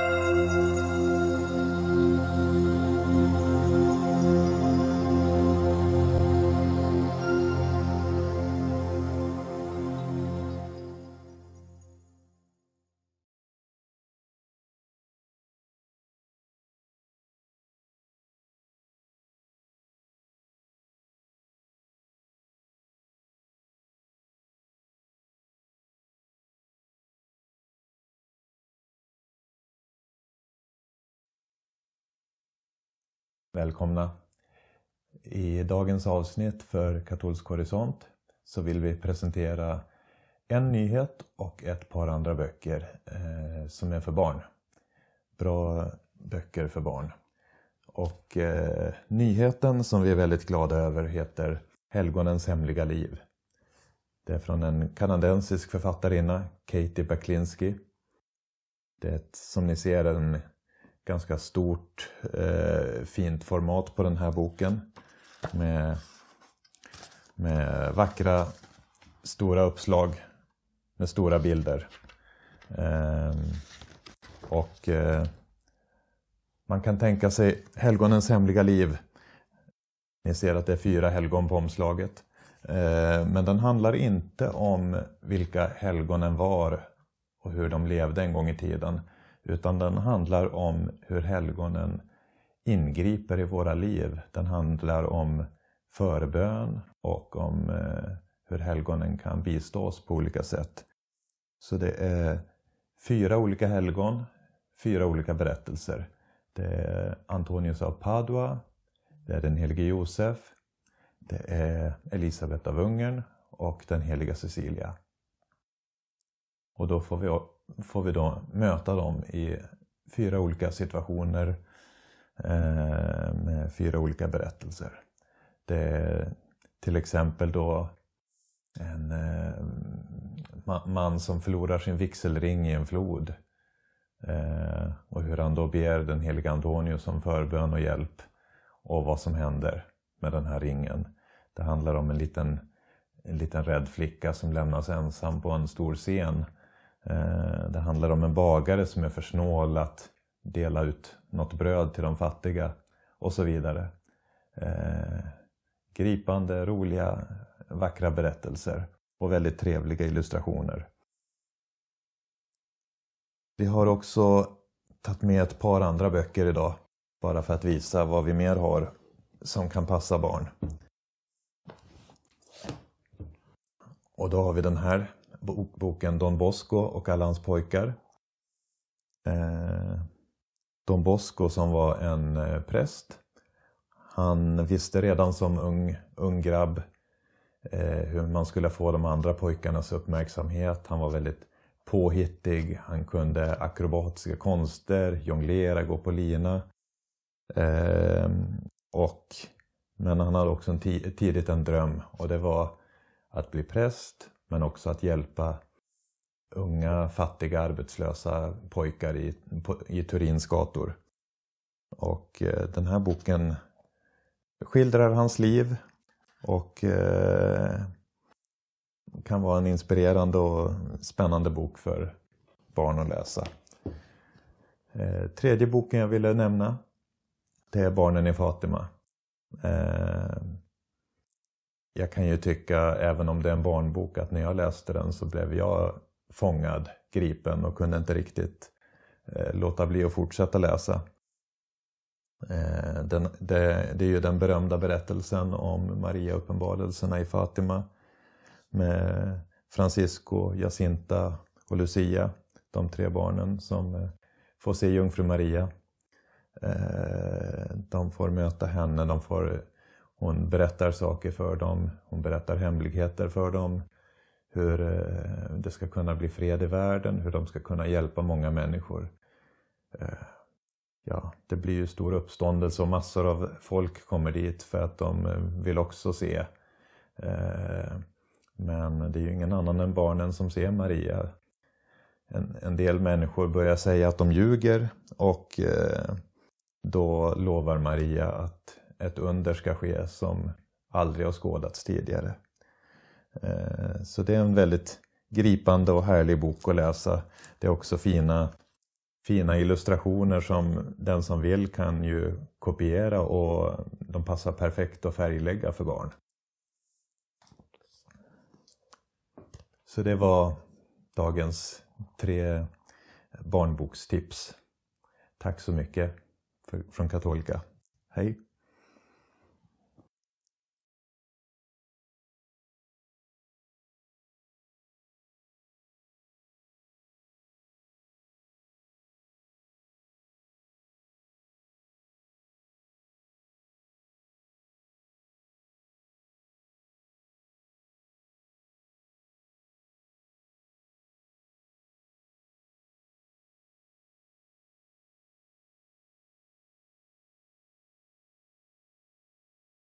Thank you. Välkomna! I dagens avsnitt för Katolsk Horisont så vill vi presentera en nyhet och ett par andra böcker eh, som är för barn. Bra böcker för barn. Och eh, nyheten som vi är väldigt glada över heter Helgonens hemliga liv. Det är från en kanadensisk författarinna, Katie Baklinski. Det är som ni ser en ganska stort eh, fint format på den här boken. Med, med vackra stora uppslag med stora bilder. Eh, och eh, man kan tänka sig helgonens hemliga liv. Ni ser att det är fyra helgon på omslaget. Eh, men den handlar inte om vilka helgonen var och hur de levde en gång i tiden utan den handlar om hur helgonen ingriper i våra liv. Den handlar om förbön och om eh, hur helgonen kan bistå oss på olika sätt. Så det är fyra olika helgon, fyra olika berättelser. Det är Antonius av Padua, det är den helige Josef, det är Elisabet av Ungern och den heliga Cecilia. Och då får vi får vi då möta dem i fyra olika situationer eh, med fyra olika berättelser. Det är till exempel då en eh, man som förlorar sin vigselring i en flod eh, och hur han då begär den helige Antonius som förbön och hjälp och vad som händer med den här ringen. Det handlar om en liten, en liten rädd flicka som lämnas ensam på en stor scen Eh, det handlar om en bagare som är för snål att dela ut något bröd till de fattiga och så vidare. Eh, gripande, roliga, vackra berättelser och väldigt trevliga illustrationer. Vi har också tagit med ett par andra böcker idag bara för att visa vad vi mer har som kan passa barn. Och då har vi den här boken Don Bosco och alla hans pojkar. Eh, Don Bosco som var en eh, präst. Han visste redan som ung, ung grabb eh, hur man skulle få de andra pojkarnas uppmärksamhet. Han var väldigt påhittig, han kunde akrobatiska konster, jonglera, gå på lina. och, men han hade också en tidigt en dröm och det var att bli präst men också att hjälpa unga, fattiga, arbetslösa pojkar i, i Turins gator. Och eh, den här boken skildrar hans liv och eh, kan vara en inspirerande och spännande bok för barn att läsa. Eh, tredje boken jag ville nämna det är Barnen i Fatima. Jag kan ju tycka, även om det är en barnbok, att när jag läste den så blev jag fångad, gripen och kunde inte riktigt eh, låta bli att fortsätta läsa. Eh, den, det, det, är ju den berömda berättelsen om Maria uppenbarelserna i Fatima med Francisco, Jacinta och Lucia, de tre barnen som eh, får se jungfru Maria. Eh, de får möta henne, de får hon berättar saker för dem, hon berättar hemligheter för dem, hur eh, det ska kunna bli fred i världen, hur de ska kunna hjälpa många människor. Eh, ja, det blir ju stor uppståndelse och massor av folk kommer dit för att de eh, vill också se. Men det är ju ingen annan än barnen som ser Maria. En, en del människor börjar säga att de ljuger och då lovar Maria att ett under ska ske som aldrig har skådats tidigare. Eh, så det är en väldigt gripande och härlig bok att läsa. Det är också fina, fina illustrationer som den som vill kan ju kopiera och de passar perfekt att färglägga för barn. Så det var dagens tre barnbokstips. Tack så mycket för, från Katolika. Hej!